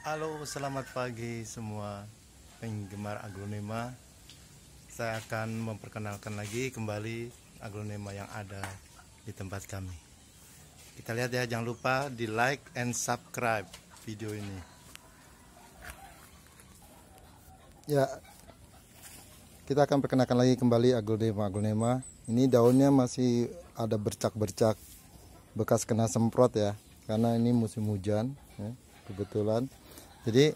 Halo, selamat pagi semua penggemar aglonema. Saya akan memperkenalkan lagi kembali aglonema yang ada di tempat kami. Kita lihat ya, jangan lupa di like and subscribe video ini. Ya, kita akan perkenalkan lagi kembali aglonema aglonema. Ini daunnya masih ada bercak-bercak bekas kena semprot ya, karena ini musim hujan. Ya, kebetulan jadi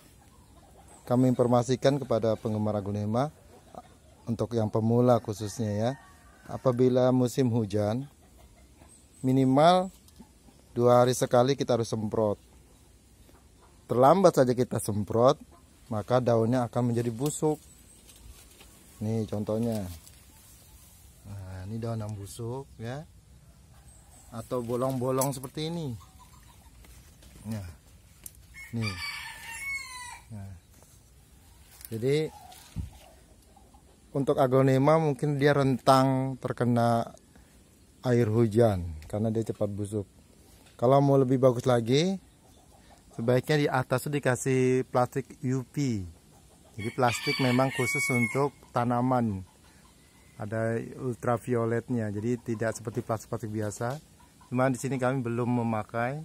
kami informasikan kepada penggemar agunema untuk yang pemula khususnya ya. Apabila musim hujan minimal dua hari sekali kita harus semprot. Terlambat saja kita semprot, maka daunnya akan menjadi busuk. Nih contohnya. Nah, ini daun yang busuk ya. Atau bolong-bolong seperti ini. Nah. Nih. Nah. jadi untuk aglonema mungkin dia rentang terkena air hujan karena dia cepat busuk. Kalau mau lebih bagus lagi, sebaiknya di atas itu dikasih plastik UP. Jadi plastik memang khusus untuk tanaman. Ada ultravioletnya, jadi tidak seperti plastik-plastik biasa. Cuma di sini kami belum memakai,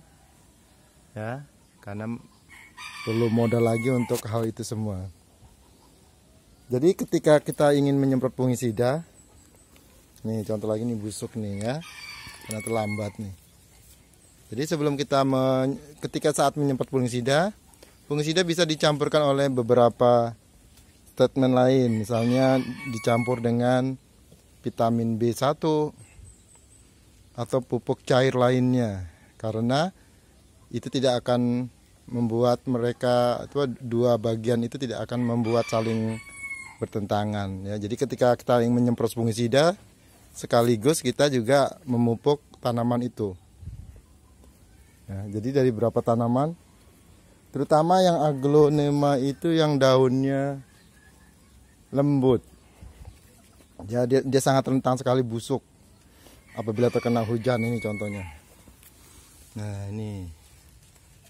ya, karena perlu modal lagi untuk hal itu semua jadi ketika kita ingin menyemprot fungisida nih contoh lagi nih busuk nih ya karena terlambat nih jadi sebelum kita men, ketika saat menyemprot fungisida fungisida bisa dicampurkan oleh beberapa statement lain misalnya dicampur dengan vitamin B1 atau pupuk cair lainnya karena itu tidak akan membuat mereka itu dua bagian itu tidak akan membuat saling bertentangan ya. Jadi ketika kita ingin menyemprot fungisida sekaligus kita juga memupuk tanaman itu. Ya, jadi dari berapa tanaman? Terutama yang aglonema itu yang daunnya lembut. Ya, dia, dia sangat rentan sekali busuk apabila terkena hujan ini contohnya. Nah, ini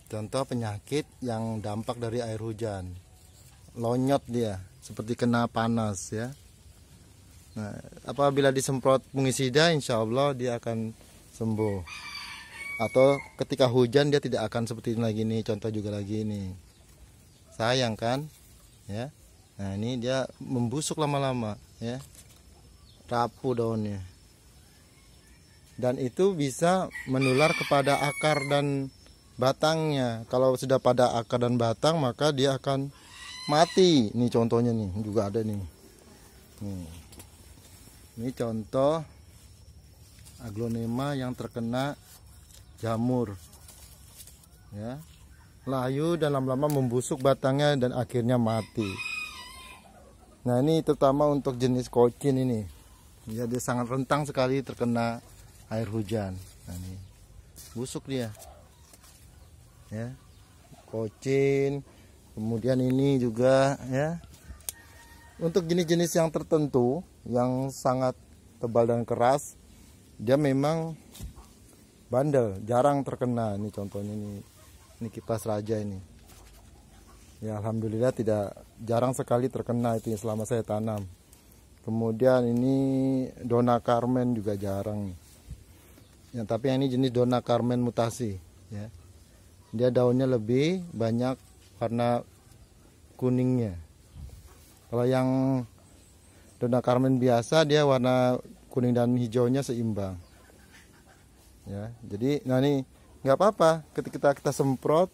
Contoh penyakit yang dampak dari air hujan. Lonyot dia, seperti kena panas ya. Nah, apabila disemprot fungisida insya Allah dia akan sembuh. Atau ketika hujan dia tidak akan seperti ini lagi nih, contoh juga lagi ini. Sayang kan? Ya. Nah, ini dia membusuk lama-lama ya. Rapuh daunnya. Dan itu bisa menular kepada akar dan batangnya. Kalau sudah pada akar dan batang maka dia akan mati. Ini contohnya nih, juga ada nih. Ini contoh aglonema yang terkena jamur. Ya. Layu dan lama-lama membusuk batangnya dan akhirnya mati. Nah, ini terutama untuk jenis kocin ini. Ya, dia sangat rentang sekali terkena air hujan. Nah, ini busuk dia ya kocin kemudian ini juga ya untuk jenis-jenis yang tertentu yang sangat tebal dan keras dia memang bandel jarang terkena ini contohnya ini ini kipas raja ini ya alhamdulillah tidak jarang sekali terkena itu selama saya tanam kemudian ini dona carmen juga jarang ya tapi yang ini jenis dona carmen mutasi ya dia daunnya lebih banyak warna kuningnya kalau yang dona carmen biasa dia warna kuning dan hijaunya seimbang ya jadi nah ini nggak apa-apa ketika kita, kita semprot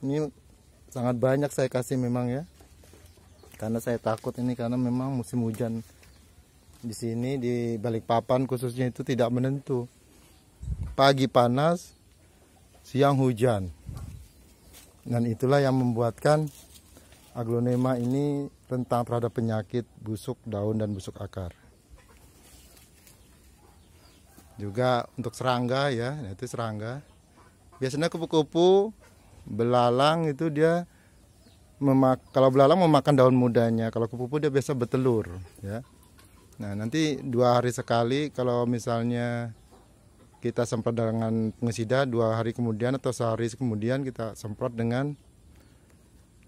ini sangat banyak saya kasih memang ya karena saya takut ini karena memang musim hujan di sini di balik papan khususnya itu tidak menentu pagi panas siang hujan. Dan itulah yang membuatkan aglonema ini rentang terhadap penyakit busuk daun dan busuk akar. Juga untuk serangga ya, itu serangga. Biasanya kupu-kupu, belalang itu dia memak kalau belalang memakan daun mudanya, kalau kupu-kupu dia biasa bertelur ya. Nah, nanti dua hari sekali kalau misalnya kita semprot dengan pengesida dua hari kemudian atau sehari kemudian kita semprot dengan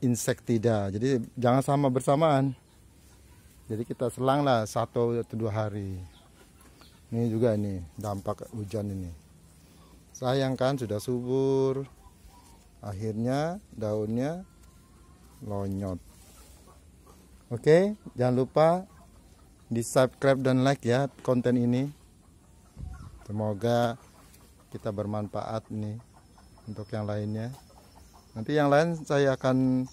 insektida. Jadi jangan sama bersamaan. Jadi kita selanglah satu atau dua hari. Ini juga ini dampak hujan ini. Sayang kan sudah subur. Akhirnya daunnya lonyot. Oke, jangan lupa di subscribe dan like ya konten ini. Semoga kita bermanfaat nih untuk yang lainnya. Nanti yang lain saya akan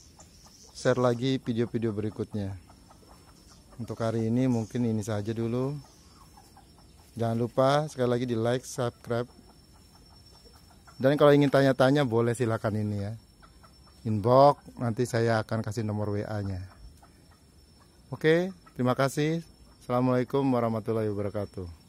share lagi video-video berikutnya. Untuk hari ini mungkin ini saja dulu. Jangan lupa sekali lagi di like, subscribe. Dan kalau ingin tanya-tanya boleh silakan ini ya. Inbox nanti saya akan kasih nomor WA-nya. Oke, terima kasih. Assalamualaikum warahmatullahi wabarakatuh.